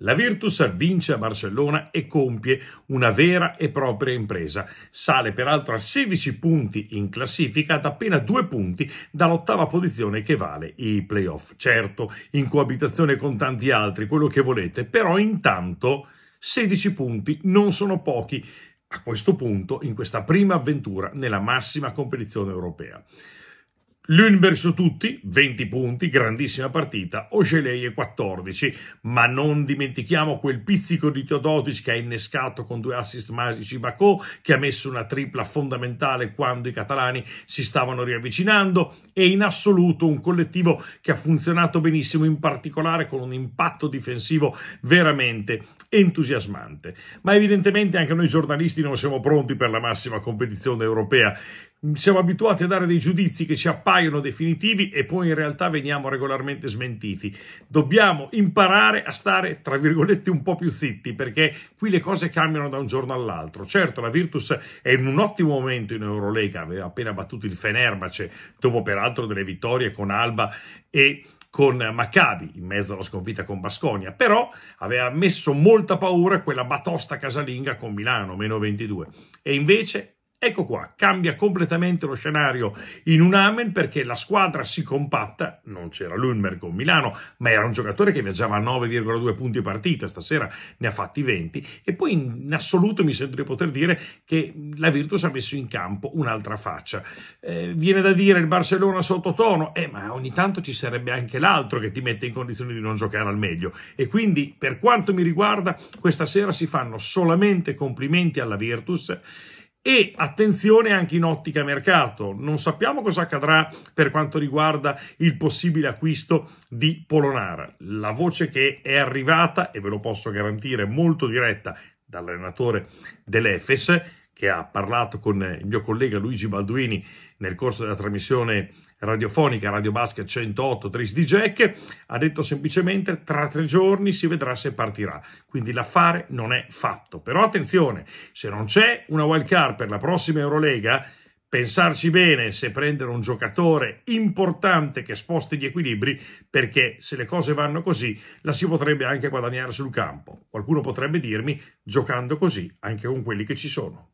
La Virtus vince a Barcellona e compie una vera e propria impresa. Sale peraltro a 16 punti in classifica ad appena due punti dall'ottava posizione che vale i playoff. Certo, in coabitazione con tanti altri, quello che volete, però intanto 16 punti non sono pochi a questo punto in questa prima avventura nella massima competizione europea. Lundberg su tutti, 20 punti, grandissima partita, Ogelei 14, ma non dimentichiamo quel pizzico di Teodotic che ha innescato con due assist magici Bacò, che ha messo una tripla fondamentale quando i catalani si stavano riavvicinando e in assoluto un collettivo che ha funzionato benissimo, in particolare con un impatto difensivo veramente entusiasmante. Ma evidentemente anche noi giornalisti non siamo pronti per la massima competizione europea, siamo abituati a dare dei giudizi che ci appaiono definitivi e poi in realtà veniamo regolarmente smentiti. Dobbiamo imparare a stare, tra virgolette, un po' più zitti perché qui le cose cambiano da un giorno all'altro. Certo, la Virtus è in un ottimo momento in Eurolega, aveva appena battuto il Fenerbahce, dopo peraltro delle vittorie con Alba e con Maccabi in mezzo alla sconfitta con Basconia, però aveva messo molta paura quella batosta casalinga con Milano, meno 22. E invece Ecco qua, cambia completamente lo scenario in un amen perché la squadra si compatta, non c'era Lundberg con Milano, ma era un giocatore che viaggiava a 9,2 punti partita, stasera ne ha fatti 20 e poi in assoluto mi sento di poter dire che la Virtus ha messo in campo un'altra faccia. Eh, viene da dire il Barcellona sottotono, eh, ma ogni tanto ci sarebbe anche l'altro che ti mette in condizione di non giocare al meglio e quindi per quanto mi riguarda questa sera si fanno solamente complimenti alla Virtus e attenzione anche in ottica mercato, non sappiamo cosa accadrà per quanto riguarda il possibile acquisto di Polonara. La voce che è arrivata, e ve lo posso garantire molto diretta, dall'allenatore dell'Efes, che ha parlato con il mio collega Luigi Balduini nel corso della trasmissione radiofonica Radio Basket 108 Tris di Jack, ha detto semplicemente tra tre giorni si vedrà se partirà. Quindi l'affare non è fatto. Però attenzione, se non c'è una wild card per la prossima Eurolega, pensarci bene se prendere un giocatore importante che sposti gli equilibri, perché se le cose vanno così la si potrebbe anche guadagnare sul campo. Qualcuno potrebbe dirmi giocando così anche con quelli che ci sono.